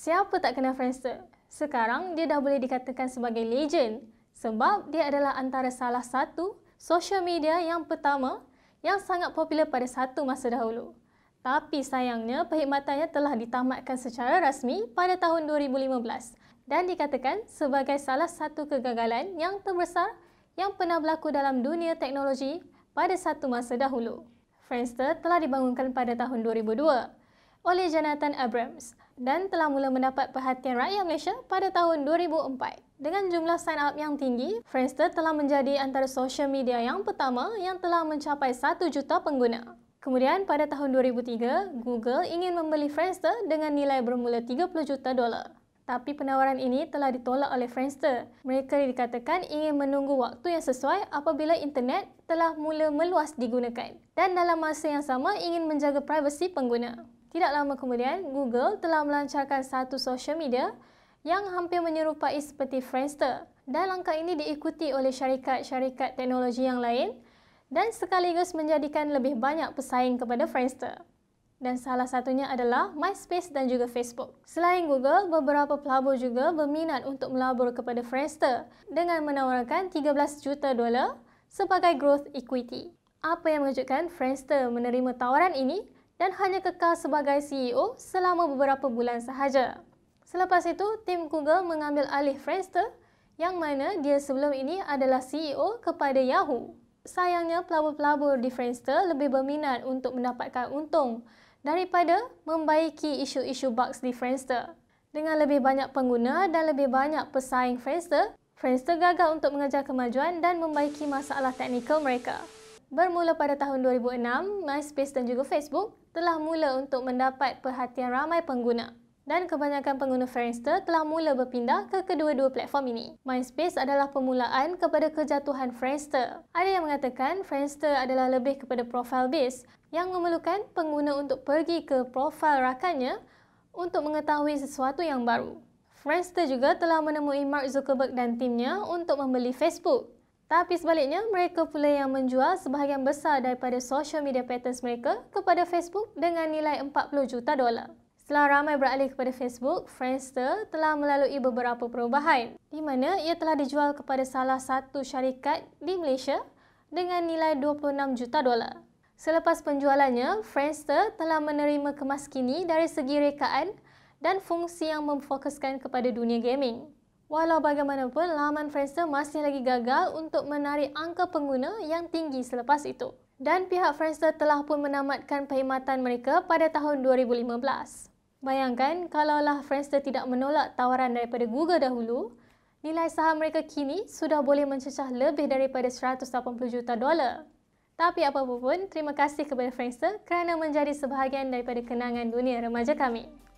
Siapa tak kenal Friendster? Sekarang dia dah boleh dikatakan sebagai legend sebab dia adalah antara salah satu social media yang pertama yang sangat popular pada satu masa dahulu. Tapi sayangnya perkhidmatannya telah ditamatkan secara rasmi pada tahun 2015 dan dikatakan sebagai salah satu kegagalan yang terbesar yang pernah berlaku dalam dunia teknologi pada satu masa dahulu. Friendster telah dibangunkan pada tahun oleh Jonathan Abrams dan telah mula mendapat perhatian rakyat Malaysia pada tahun 2004. Dengan jumlah sign up yang tinggi, Friendster telah menjadi antara social media yang pertama yang telah mencapai 1 juta pengguna. Kemudian pada tahun 2003, Google ingin membeli Friendster dengan nilai bermula 30 juta dolar. Tapi penawaran ini telah ditolak oleh Friendster. Mereka dikatakan ingin menunggu waktu yang sesuai apabila internet telah mula meluas digunakan dan dalam masa yang sama ingin menjaga privasi pengguna. Tidak lama kemudian, Google telah melancarkan satu social media yang hampir menyerupai seperti Friendster. Dan langkah ini diikuti oleh syarikat-syarikat teknologi yang lain dan sekaligus menjadikan lebih banyak pesaing kepada Friendster. Dan salah satunya adalah MySpace dan juga Facebook. Selain Google, beberapa pelabur juga berminat untuk melabur kepada Friendster dengan menawarkan 13 juta dolar sebagai growth equity. Apa yang mengejutkan Friendster menerima tawaran ini? dan hanya kekal sebagai CEO selama beberapa bulan sahaja. Selepas itu, tim Google mengambil alih Friendster yang mana dia sebelum ini adalah CEO kepada Yahoo. Sayangnya, pelabur-pelabur di Friendster lebih berminat untuk mendapatkan untung daripada membaiki isu-isu bugs di Friendster. Dengan lebih banyak pengguna dan lebih banyak pesaing Friendster, Friendster gagal untuk mengejar kemajuan dan membaiki masalah teknikal mereka. Bermula pada tahun 2006, MySpace dan juga Facebook telah mula untuk mendapat perhatian ramai pengguna dan kebanyakan pengguna Friendster telah mula berpindah ke kedua-dua platform ini. MySpace adalah permulaan kepada kejatuhan Friendster. Ada yang mengatakan Friendster adalah lebih kepada profile base yang memerlukan pengguna untuk pergi ke profil rakannya untuk mengetahui sesuatu yang baru. Friendster juga telah menemui Mark Zuckerberg dan timnya untuk membeli Facebook tapi sebaliknya, mereka pula yang menjual sebahagian besar daripada social media patents mereka kepada Facebook dengan nilai 40 juta dolar. Setelah ramai beralih kepada Facebook, Friendster telah melalui beberapa perubahan di mana ia telah dijual kepada salah satu syarikat di Malaysia dengan nilai 26 juta dolar. Selepas penjualannya, Friendster telah menerima kemaskini dari segi rekaan dan fungsi yang memfokuskan kepada dunia gaming. Walau bagaimanapun, laman Friendster masih lagi gagal untuk menarik angka pengguna yang tinggi selepas itu. Dan pihak Friendster telah pun menamatkan perkhidmatan mereka pada tahun 2015. Bayangkan, kalaulah Friendster tidak menolak tawaran daripada Google dahulu, nilai saham mereka kini sudah boleh mencecah lebih daripada 180 juta dolar. Tapi apa pun, terima kasih kepada Friendster kerana menjadi sebahagian daripada kenangan dunia remaja kami.